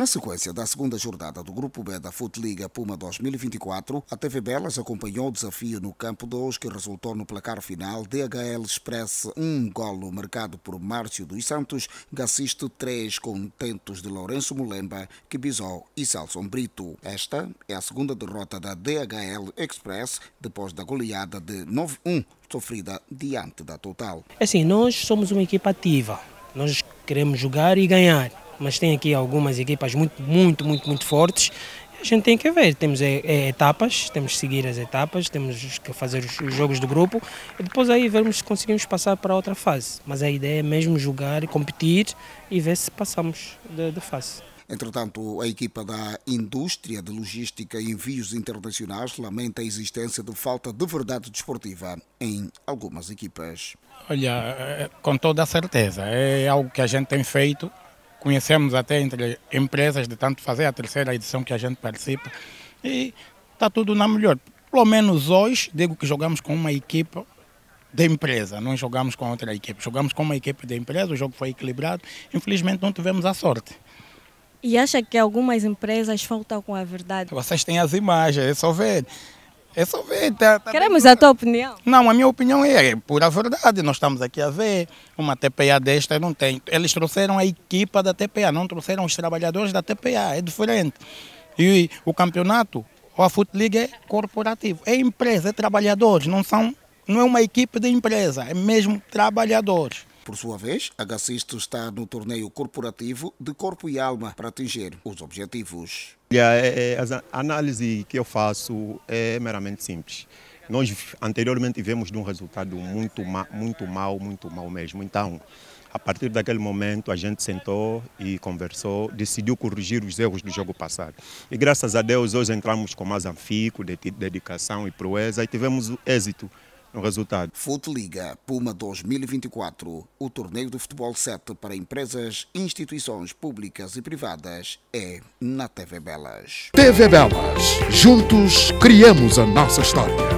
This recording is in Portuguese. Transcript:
Na sequência da segunda jornada do Grupo B da Futliga Puma 2024, a TV Belas acompanhou o desafio no campo 2 que resultou no placar final DHL Express, um golo marcado por Márcio dos Santos, Gacisto 3 contentos de Lourenço Mulemba, Kibizol e Celso Brito. Esta é a segunda derrota da DHL Express depois da goleada de 9-1 sofrida diante da Total. É assim, nós somos uma equipa ativa. Nós queremos jogar e ganhar mas tem aqui algumas equipas muito, muito, muito, muito fortes. A gente tem que ver, temos é, é etapas, temos que seguir as etapas, temos que fazer os jogos do grupo e depois aí vermos se conseguimos passar para outra fase. Mas a ideia é mesmo jogar, e competir e ver se passamos de, de fase. Entretanto, a equipa da Indústria de Logística e Envios Internacionais lamenta a existência de falta de verdade desportiva em algumas equipas. Olha, eh, com toda a certeza, é algo que a gente tem feito conhecemos até entre empresas de tanto fazer a terceira edição que a gente participa. E está tudo na melhor. Pelo menos hoje, digo que jogamos com uma equipa de empresa, não jogamos com outra equipe. Jogamos com uma equipe de empresa, o jogo foi equilibrado. Infelizmente não tivemos a sorte. E acha que algumas empresas faltam com a verdade? Vocês têm as imagens, é só ver. É só ver. Tá, tá Queremos bem... a tua opinião. Não, a minha opinião é, é pura verdade. Nós estamos aqui a ver uma TPA desta, não tem. Eles trouxeram a equipa da TPA, não trouxeram os trabalhadores da TPA. É diferente. E o campeonato, a Foot League é corporativo. É empresa, é trabalhadores, não são... Não é uma equipe de empresa, é mesmo trabalhadores. Por sua vez, a Gacisto está no torneio corporativo de corpo e alma para atingir os objetivos. É, é, a análise que eu faço é meramente simples. Nós anteriormente tivemos um resultado muito, ma muito mal, muito mal mesmo. Então, a partir daquele momento, a gente sentou e conversou, decidiu corrigir os erros do jogo passado. E graças a Deus, hoje entramos com mais anfico, dedicação e proeza e tivemos êxito no resultado. Fute Liga Puma 2024, o torneio de futebol 7 para empresas, instituições públicas e privadas, é na TV Belas. TV Belas. Juntos criamos a nossa história.